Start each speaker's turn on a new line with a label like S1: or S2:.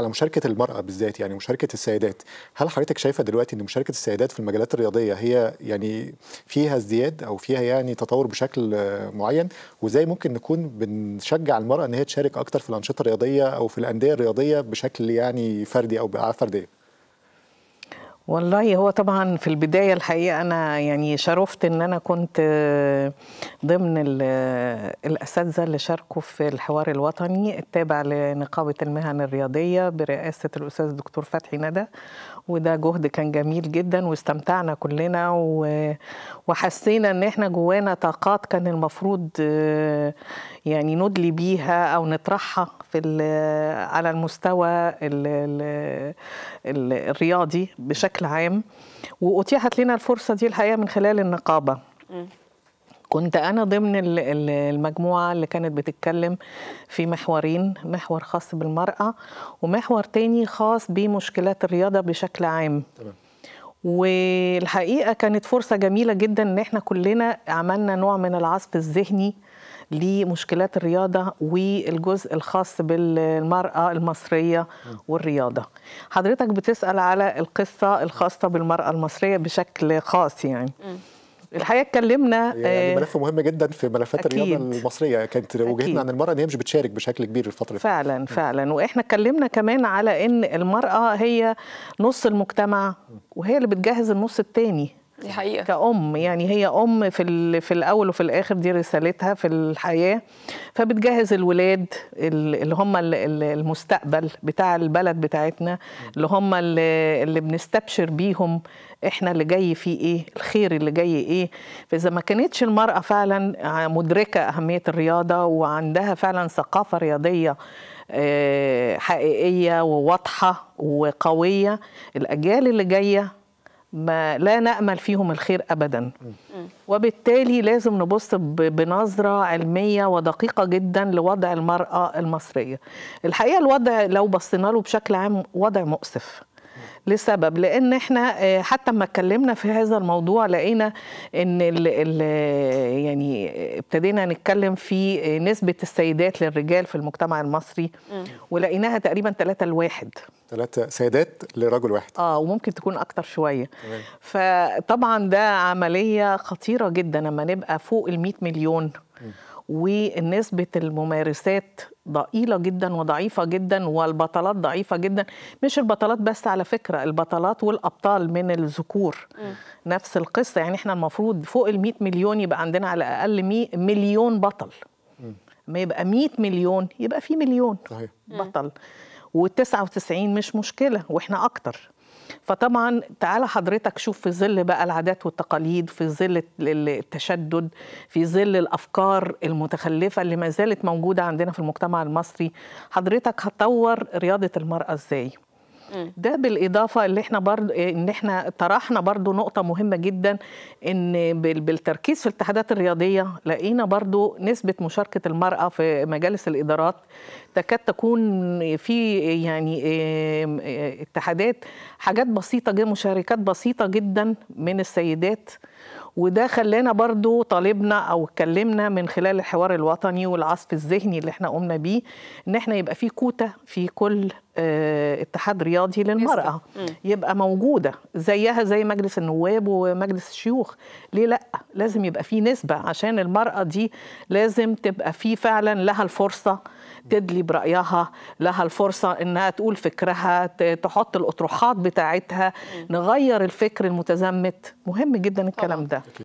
S1: على مشاركة المرأة بالذات يعني مشاركة السيدات هل حضرتك شايفة دلوقتي أن مشاركة السيدات في المجالات الرياضية هي يعني فيها ازدياد أو فيها يعني تطور بشكل معين وإزاي ممكن نكون بنشجع المرأة أن هي تشارك أكتر في الأنشطة الرياضية أو في الأندية الرياضية بشكل يعني فردي أو بقاعة فردية
S2: والله هو طبعا في البدايه الحقيقه انا يعني شرفت ان انا كنت ضمن الاساتذه اللي شاركوا في الحوار الوطني التابع لنقابه المهن الرياضيه برئاسه الاستاذ الدكتور فتحي ندى وده جهد كان جميل جدا واستمتعنا كلنا وحسينا ان احنا جوانا طاقات كان المفروض يعني ندلي بيها او نطرحها في على المستوى الرياضي بشكل بشكل عام واتيحت لنا الفرصه دي الحقيقه من خلال النقابه كنت انا ضمن المجموعه اللي كانت بتتكلم في محورين محور خاص بالمراه ومحور تاني خاص بمشكلات الرياضه بشكل عام تمام. والحقيقه كانت فرصه جميله جدا ان احنا كلنا عملنا نوع من العصف الذهني لمشكلات الرياضه والجزء الخاص بالمراه المصريه والرياضه. حضرتك بتسال على القصه الخاصه بالمراه المصريه بشكل
S1: خاص يعني.
S2: الحقيقه اتكلمنا يعني آه، ملف مهم
S1: جدا في ملفات أكيد. الرياضه المصريه كانت وجهتنا عن المراه ان هي مش بتشارك بشكل كبير الفتره
S2: فعلا م. فعلا واحنا اتكلمنا كمان على ان المراه هي نص المجتمع وهي اللي بتجهز النص الثاني دي حقيقة كأم يعني هي أم في في الأول وفي الآخر دي رسالتها في الحياة فبتجهز الولاد اللي هم المستقبل بتاع البلد بتاعتنا اللي هم اللي, اللي بنستبشر بيهم احنا اللي جاي فيه ايه الخير اللي جاي ايه فاذا ما كانتش المراه فعلا مدركه اهميه الرياضه وعندها فعلا ثقافه رياضيه آه، حقيقيه وواضحه وقويه الاجيال اللي جايه ما لا نامل فيهم الخير ابدا وبالتالي لازم نبص بنظره علميه ودقيقه جدا لوضع المراه المصريه الحقيقه الوضع لو بصينا له بشكل عام وضع مؤسف لسبب لان احنا آه، حتى ما اتكلمنا في هذا الموضوع لقينا ان ال ال يعني ابتدينا نتكلم في نسبه السيدات للرجال في المجتمع المصري ولقيناها تقريبا 3 لواحد
S1: ثلاثة سيدات لرجل واحد
S2: اه وممكن تكون اكتر شويه تمام. فطبعا ده عمليه خطيره جدا لما نبقى فوق ال 100 مليون م. ونسبة الممارسات ضئيلة جدا وضعيفة جدا والبطلات ضعيفة جدا مش البطلات بس على فكرة البطلات والأبطال من الذكور نفس القصة يعني احنا المفروض فوق ال مليون يبقى عندنا على الأقل مليون بطل ما يبقى 100 مليون يبقى في مليون صحيح. بطل والتسعة 99 مش مشكلة وإحنا أكتر فطبعا تعالى حضرتك شوف في ظل بقى العادات والتقاليد في ظل التشدد في ظل الافكار المتخلفه اللي ما زالت موجوده عندنا في المجتمع المصري حضرتك هتطور رياضه المراه ازاي ده بالاضافه اللي احنا برضو ان احنا طرحنا برضو نقطه مهمه جدا ان بالتركيز في الاتحادات الرياضيه لقينا برضو نسبه مشاركه المراه في مجالس الادارات تكاد تكون في يعني اتحادات حاجات بسيطه جدا مشاركات بسيطه جدا من السيدات وده خلانا برضو طالبنا او اتكلمنا من خلال الحوار الوطني والعصف الذهني اللي احنا قمنا بيه ان احنا يبقى في كوتا في كل آه، اتحاد رياضي للمرأة يبقى موجودة زيها زي مجلس النواب ومجلس الشيوخ ليه لأ لازم يبقى في نسبة عشان المرأة دي لازم تبقى في فعلا لها الفرصة تدلي برأيها لها الفرصة إنها تقول فكرها تحط الأطروحات بتاعتها نغير الفكر المتزمت مهم جدا الكلام ده